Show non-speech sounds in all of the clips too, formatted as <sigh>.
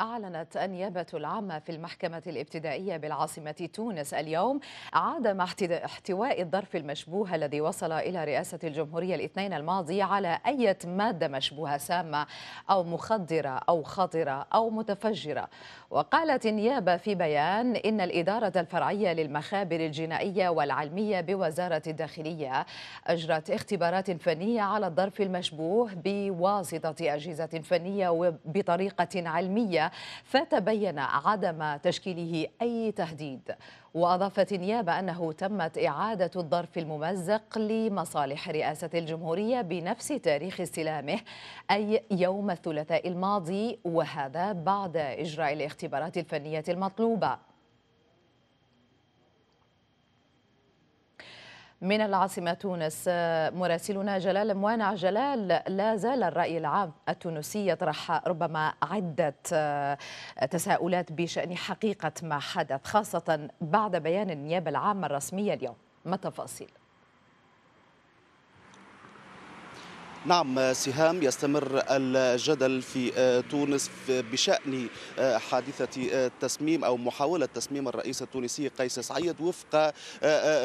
أعلنت النيابة العامة في المحكمة الابتدائية بالعاصمة تونس اليوم عدم احتواء الظرف المشبوه الذي وصل إلى رئاسة الجمهورية الاثنين الماضي على أي مادة مشبوهة سامة أو مخدرة أو خطرة أو متفجرة وقالت النيابة في بيان إن الإدارة الفرعية للمخابر الجنائية والعلمية بوزارة الداخلية أجرت اختبارات فنية على الظرف المشبوه بواسطة أجهزة فنية وبطريقة علمية المية فتبين عدم تشكيله أي تهديد وأضافت النيابة أنه تمت إعادة الظرف الممزق لمصالح رئاسة الجمهورية بنفس تاريخ استلامه أي يوم الثلاثاء الماضي وهذا بعد إجراء الاختبارات الفنية المطلوبة من العاصمة تونس مراسلنا جلال موانع جلال لا زال الرأي العام التونسي يطرح ربما عدة آه، تساؤلات بشأن حقيقة ما حدث خاصة بعد بيان النيابة العامة الرسمية اليوم ما التفاصيل؟ نعم آه، سهام يستمر الجدل في آه، تونس بشأن آه، حادثة تسميم أو محاولة تسميم الرئيس التونسي قيس سعيد وفق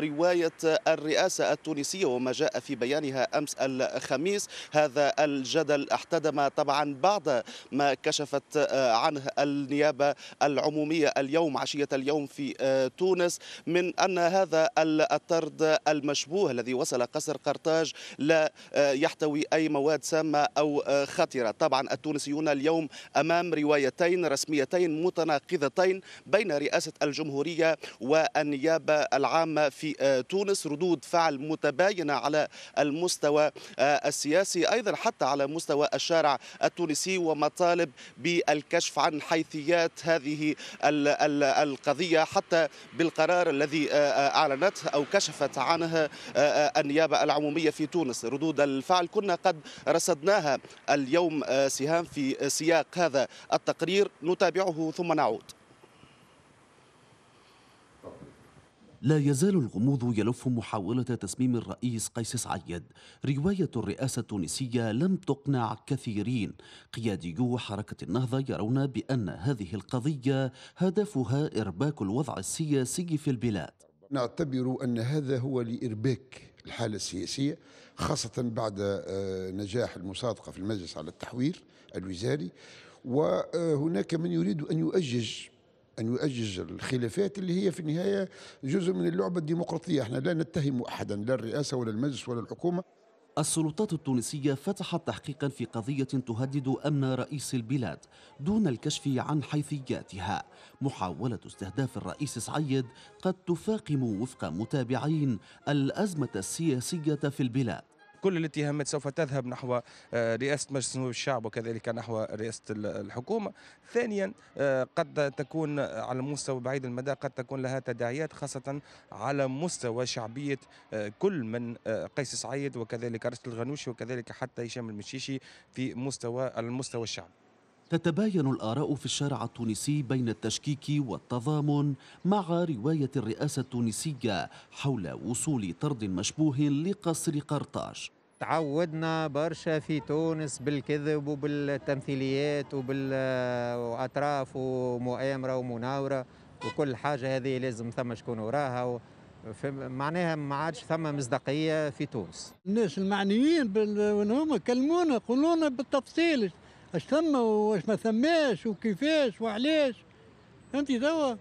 رواية الرئاسة التونسية وما جاء في بيانها أمس الخميس هذا الجدل احتدم طبعا بعد ما كشفت عنه النيابة العمومية اليوم عشية اليوم في تونس من أن هذا الطرد المشبوه الذي وصل قصر قرطاج لا يحتوي اي مواد سامة أو آه، خطرة طبعا التونسيون اليوم أمام روايتين رسميتين متناقضتين بين رئاسة الجمهورية والنيابة العامة في آه، تونس ردود فعل متباينة على المستوى آه، السياسي أيضا حتى على مستوى الشارع التونسي ومطالب بالكشف عن حيثيات هذه القضية حتى بالقرار الذي أعلنته أو كشفت عنه النيابة العمومية في تونس ردود الفعل كنا كنا قد رصدناها اليوم آه، سهام في آه، سياق هذا التقرير نتابعه ثم نعود لا يزال الغموض يلف محاولة تسميم الرئيس قيس سعيد رواية الرئاسة التونسية لم تقنع كثيرين قياديو حركة النهضة يرون بأن هذه القضية هدفها إرباك الوضع السياسي في البلاد نعتبر أن هذا هو لإرباك الحالة السياسية خاصة بعد آه، نجاح المصادقة في المجلس على التحوير الوزاري وهناك من يريد أن يؤجج أن يؤجج الخلافات اللي هي في النهاية جزء من اللعبة الديمقراطية احنا لا نتهم أحدا لا الرئاسة ولا المجلس ولا الحكومة السلطات التونسية فتحت تحقيقا في قضية تهدد أمن رئيس البلاد دون الكشف عن حيثياتها محاولة استهداف الرئيس سعيد قد تفاقم وفق متابعين الأزمة السياسية في البلاد كل الاتهامات سوف تذهب نحو آه، رئاسة مجلس نواب الشعب وكذلك نحو رئاسة الحكومة ثانيا آه، قد تكون على مستوى بعيد المدى قد تكون لها تداعيات خاصة على مستوى شعبية آه، كل من قيس سعيد وكذلك رشد الغنوشي وكذلك حتى هشام المشيشي في مستوى المستوى الشعبي تتباين الآراء في الشارع التونسي بين التشكيك والتضامن مع رواية الرئاسة التونسية حول وصول طرد مشبوه لقصر قرطاج تعودنا برشا في تونس بالكذب وبالتمثيليات وبالأطراف ومؤامرة ومناورة وكل حاجة هذه لازم ثم شكون وراها معناها ما عادش ثم مصداقية في تونس الناس المعنيين بال... هما كلمونا قولونا بالتفصيل اش ثم واش ما ثماش وكيفاش وعلاش فهمتي توا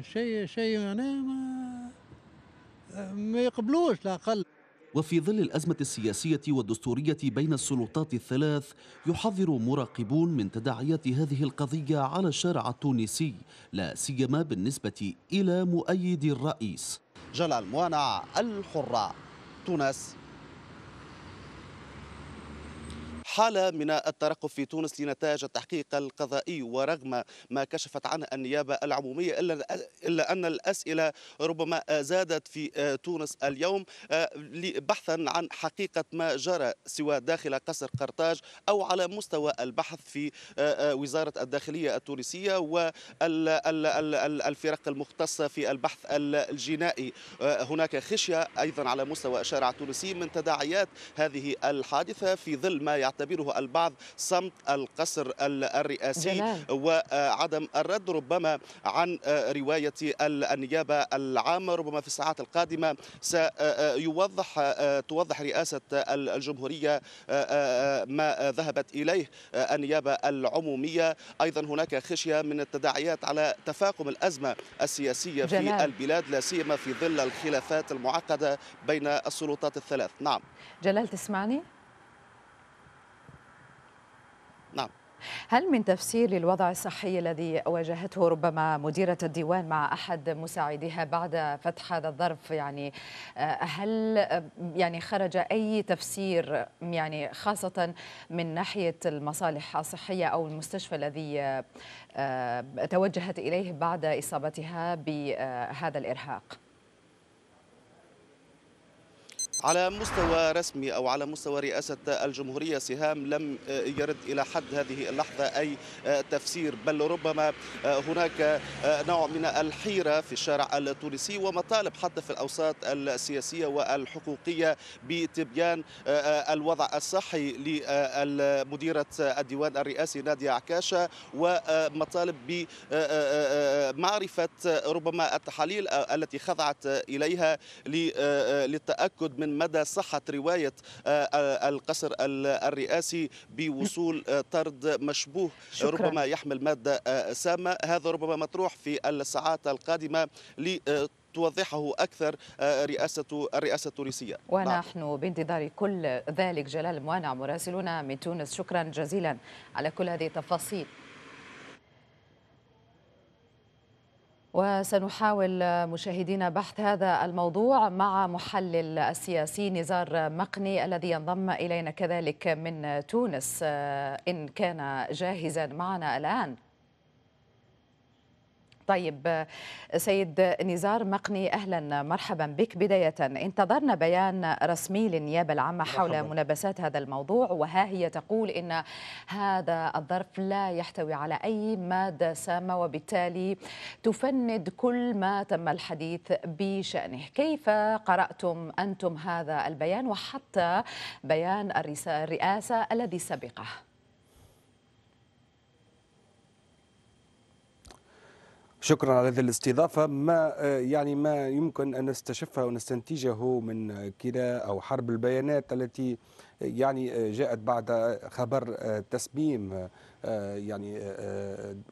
شيء شيء معناه ما ما يقبلوش العقل وفي ظل الأزمة السياسية والدستورية بين السلطات الثلاث يحذر مراقبون من تداعيات هذه القضية على الشارع التونسي لا سيما بالنسبة إلى مؤيدي الرئيس جلال موانع الحرة تونس حالة من الترقب في تونس لنتائج التحقيق القضائي ورغم ما كشفت عنه النيابة العمومية إلا أن الأسئلة ربما زادت في آه، تونس اليوم آه، بحثا عن حقيقة ما جرى سواء داخل قصر قرطاج أو على مستوى البحث في آه، وزارة الداخلية التونسية والفرق المختصة في البحث الجنائي هناك خشية أيضا على مستوى الشارع التونسي من تداعيات هذه الحادثة في ظل ما يعتبر يعتبره البعض صمت القصر الرئاسي جلال. وعدم الرد ربما عن آه، رواية النيابة العامة ربما في الساعات القادمة سيوضح آه، توضح رئاسة الجمهورية آه، ما ذهبت إليه النيابة العمومية أيضا هناك خشية من التداعيات على تفاقم الأزمة السياسية جلال. في البلاد لا سيما في ظل الخلافات المعقدة بين السلطات الثلاث نعم جلال تسمعني نعم هل من تفسير للوضع الصحي الذي واجهته ربما مديرة الديوان مع أحد مساعديها بعد فتح هذا الظرف يعني آه، هل آه، يعني خرج أي تفسير يعني خاصة من ناحية المصالح الصحية أو المستشفى الذي آه، توجهت إليه بعد إصابتها بهذا الإرهاق؟ على مستوى رسمي أو على مستوى رئاسة الجمهورية سهام لم آه، يرد إلى حد هذه اللحظة أي آه، تفسير بل ربما آه، هناك نوع من الحيرة في الشارع التونسي ومطالب حتى في الأوساط السياسية والحقوقية بتبيان الوضع الصحي لمديرة الديوان الرئاسي نادية عكاشة ومطالب بمعرفة ربما التحاليل التي خضعت إليها للتأكد من مدى صحة رواية آه، آه، القصر الرئاسي بوصول آه، طرد مشبوه شكرا. ربما يحمل مادة سامة هذا ربما مطروح في الساعات القادمة توضحه اكثر رئاسه الرئاسه التونسيه نعم. ونحن نعم. بانتظار كل ذلك جلال موانع مراسلنا من تونس شكرا جزيلا على كل هذه التفاصيل وسنحاول مشاهدينا بحث هذا الموضوع مع محلل السياسي نزار مقني الذي ينضم الينا كذلك من تونس آه، ان كان جاهزا معنا الان طيب سيد نزار مقني اهلا مرحبا بك بدايه انتظرنا بيان رسمي للنيابه العامه حول مرحبا. هذا الموضوع وها هي تقول ان هذا الظرف لا يحتوي على اي ماده سامه وبالتالي تفند كل ما تم الحديث بشانه كيف قراتم انتم هذا البيان وحتى بيان الرئاسه الذي سبقه شكرا على هذه الاستضافة ما آه، يعني ما يمكن أن نستشفه ونستنتجه من كلا أو حرب البيانات التي آه، يعني آه، جاءت بعد خبر تسميم يعني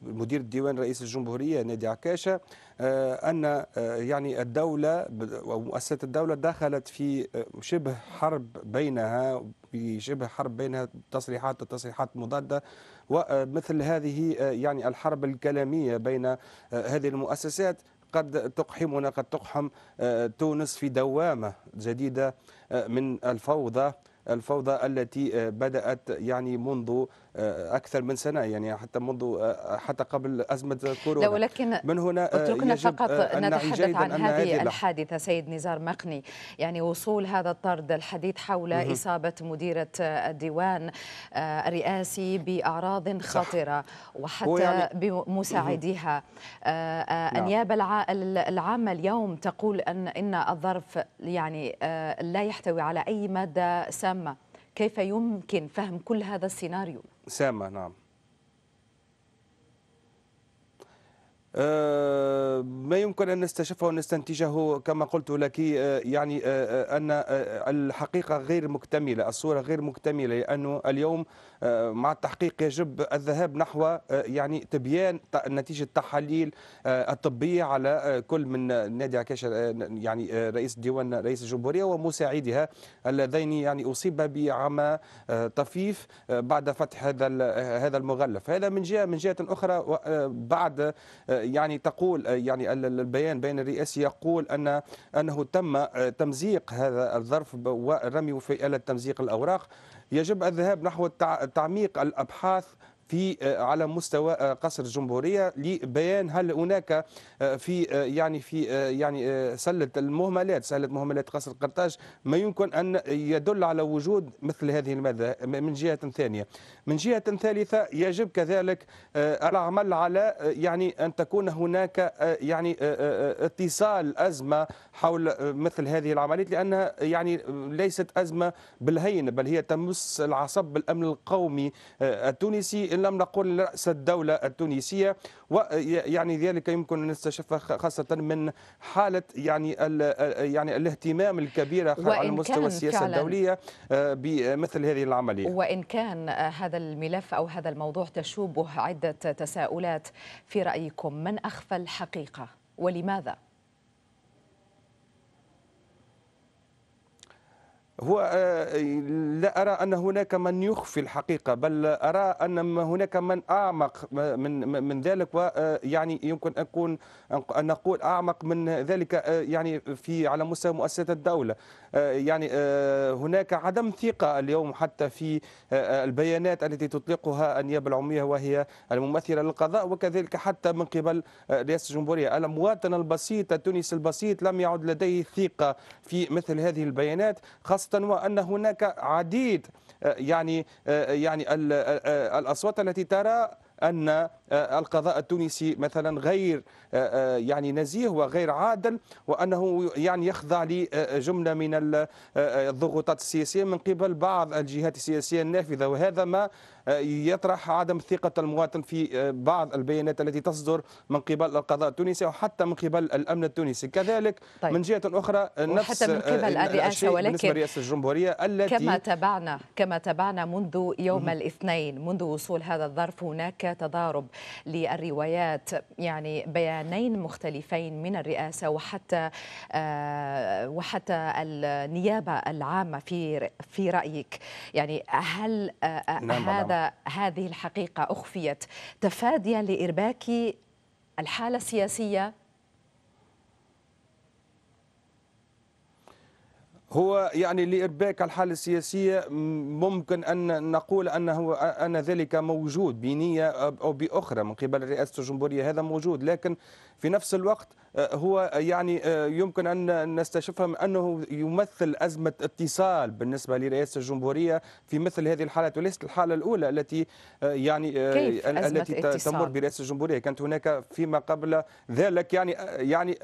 مدير الديوان رئيس الجمهورية نادي عكاشة أن يعني الدولة ومؤسسة الدولة دخلت في شبه حرب بينها في شبه حرب بينها تصريحات وتصريحات مضادة ومثل هذه آه، يعني الحرب الكلامية بين آه، هذه المؤسسات قد تقحمنا قد تقحم آه، تونس في دوامة جديدة من الفوضى الفوضى التي بدأت يعني منذ آه، اكثر من سنه يعني حتى منذ آه، حتى قبل ازمه كورونا لا ولكن من هنا آه، اتركنا فقط نتحدث عن هذه الحادثه سيد نزار مقني يعني وصول هذا الطرد الحديث حول اصابه مديره الديوان الرئاسي باعراض خطره وحتى يعني بمساعديها نعم. النيابه العامه اليوم تقول ان ان الظرف يعني لا يحتوي على اي ماده سامه كيف يمكن فهم كل هذا السيناريو اسامه نعم آه، ما يمكن أن نستشفه ونستنتجه كما قلت لك آه، يعني آه، أن الحقيقة غير مكتملة الصورة غير مكتملة لأنه اليوم مع التحقيق يجب الذهاب نحو يعني تبيان نتيجة التحاليل الطبية على كل من نادي عكاش يعني رئيس ديوان رئيس الجمهورية ومساعدها اللذين يعني أصيب بعمى طفيف بعد فتح هذا هذا المغلف هذا من جهة من جهة أخرى بعد يعني تقول آه، يعني البيان بين الرئاسي يقول ان انه تم آه، تمزيق هذا الظرف ورميه في آلة تمزيق الاوراق يجب الذهاب نحو تعميق الابحاث في آه، على مستوى آه، قصر الجمهورية لبيان هل هناك آه، في يعني في يعني سلة المهملات سلة مهملات قصر قرطاج ما يمكن أن يدل على وجود مثل هذه المادة من جهة ثانية من جهة ثالثة يجب كذلك العمل على يعني أن تكون هناك يعني اتصال أزمة حول مثل هذه العمليات لأنها يعني ليست أزمة بالهينة بل هي تمس العصب بالأمن القومي التونسي إن لم نقل رأس الدولة التونسية ويعني ذلك يمكن أن نستشفه خاصة من حالة يعني يعني الاهتمام الكبير على مستوى السياسة الدولية آه، بمثل هذه العملية وإن كان هذا الملف أو هذا الموضوع تشوبه عدة تساؤلات في رأيكم من أخفى الحقيقة ولماذا؟ هو آه، لا أرى أن هناك من يخفي الحقيقة بل أرى أن هناك من أعمق من من ذلك ويعني آه، يمكن أكون أن نقول أعمق من ذلك آه، يعني في على مستوى مؤسسة الدولة يعني هناك عدم ثقة اليوم حتى في البيانات التي تطلقها النيابة العمومية وهي الممثلة للقضاء وكذلك حتى من قبل رئاسة الجمهورية المواطن البسيط التونسي البسيط لم يعد لديه ثقة في مثل هذه البيانات خاصة خاصه وان هناك عديد يعني يعني الاصوات التي ترى ان القضاء التونسي مثلا غير يعني نزيه وغير عادل وانه يعني يخضع لجمله من الضغوطات السياسيه من قبل بعض الجهات السياسيه النافذه وهذا ما يطرح عدم ثقة المواطن في آه، بعض البيانات التي تصدر من قبل القضاء التونسي وحتى من قبل الأمن التونسي كذلك طيب. من جهة أخرى نفس وحتى من قبل الرئاسة ولكن رئاسة الجمهورية التي كما تابعنا كما تابعنا منذ يوم الاثنين منذ وصول هذا الظرف هناك تضارب للروايات يعني بيانين مختلفين من الرئاسة وحتى آه، وحتى النيابة العامة في في رأيك يعني هل آه، نعم هذا لماذا هذه الحقيقة أخفيت تفاديا لإرباك الحالة السياسية هو يعني لإرباك الحالة السياسية ممكن أن نقول أنه أن ذلك موجود بنية أو بأخرى من قبل رئاسة الجمهورية هذا موجود لكن في نفس الوقت آه، هو آه، يعني آه، يمكن ان نستشفها انه يمثل ازمه اتصال بالنسبه لرئاسه الجمهوريه في مثل هذه الحالات وليست الحاله الاولى التي يعني كيف التي تمر برئاسه الجمهوريه كانت هناك فيما قبل ذلك يعني يعني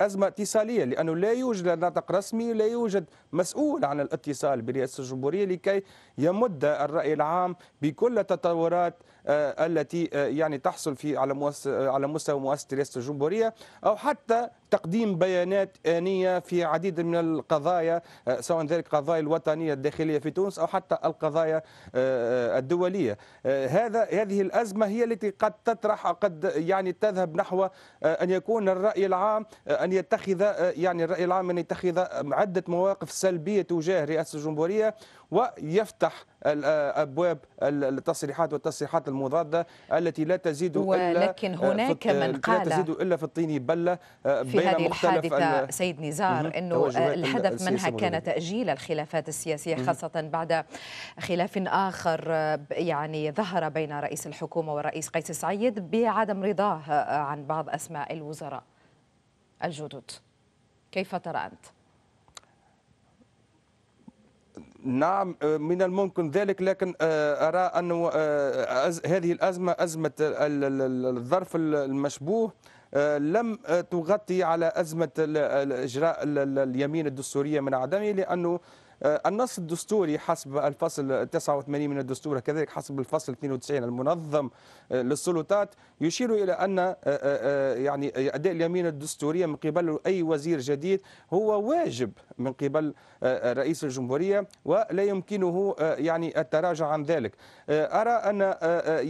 ازمه اتصاليه لانه لا يوجد ناطق رسمي لا يوجد مسؤول عن الاتصال برئاسه الجمهوريه لكي يمد الراي العام بكل التطورات التي يعني تحصل في على على مستوى مؤسسه رئاسه الجمهورية أو حتى تقديم بيانات آنية في عديد من القضايا آه، سواء ذلك قضايا الوطنية الداخلية في تونس أو حتى القضايا آه، آه، الدولية هذا هذه الأزمة هي التي قد تطرح قد يعني تذهب نحو أن يكون الرأي العام أن يتخذ يعني الرأي العام أن يتخذ عدة مواقف سلبية تجاه رئاسة الجمهورية ويفتح الابواب التصريحات والتصريحات المضاده التي لا تزيد ولكن الا ولكن هناك من قال لا تزيد الا في الطين بله في هذه الحادثة سيد نزار أنه الهدف منها كان تأجيل الخلافات السياسية خاصة بعد خلاف آخر يعني ظهر بين رئيس الحكومة والرئيس قيس سعيد بعدم رضاه عن بعض أسماء الوزراء الجدد كيف ترى أنت؟ نعم آه، من الممكن ذلك لكن آه، ارى ان آه، هذه الازمه ازمه الظرف المشبوه آه، لم آه، تغطي على أزمة إجراء اليمين الدستورية من عدمه لأنه آه، النص الدستوري حسب الفصل 89 من الدستور كذلك حسب الفصل 92 المنظم آه، للسلطات يشير الى ان آه، يعني اداء اليمين الدستوريه من قبل اي وزير جديد هو واجب من قبل رئيس الجمهوريه ولا يمكنه يعني التراجع عن ذلك ارى ان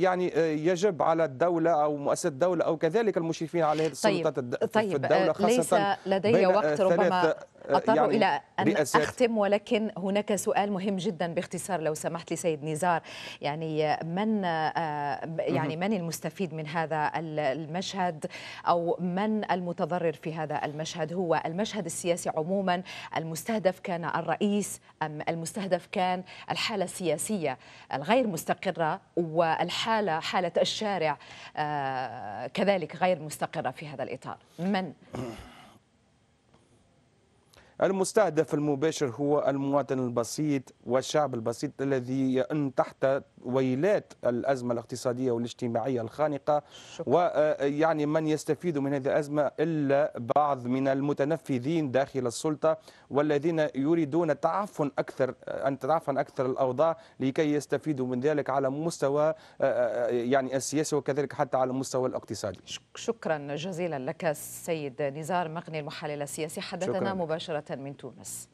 يعني يجب على الدوله او مؤسسه الدوله او كذلك المشرفين على هذه السلطات طيب. في طيب، الدوله خاصه طيب. ليس لدي وقت ربما أضطر يعني إلى أن رئاسات. أختم ولكن هناك سؤال مهم جدا باختصار لو سمحت لي سيد نزار يعني من آه، يعني من المستفيد من هذا المشهد أو من المتضرر في هذا المشهد هو المشهد السياسي عموما المستهدف كان الرئيس أم المستهدف كان الحالة السياسية الغير مستقرة والحالة حالة الشارع آه، كذلك غير مستقرة في هذا الإطار من <clears throat> المستهدف المباشر هو المواطن البسيط والشعب البسيط الذي يئن تحت ويلات الأزمة الاقتصادية والاجتماعية الخانقة ويعني آه، من يستفيد من هذه الأزمة إلا بعض من المتنفذين داخل السلطة والذين يريدون تعفن أكثر أن تتعفن أكثر الأوضاع لكي يستفيدوا من ذلك على مستوى آه، آه، يعني السياسي وكذلك حتى على المستوى الاقتصادي شكرا جزيلا لك السيد نزار مقني المحلل السياسي حدثنا مباشرة من تونس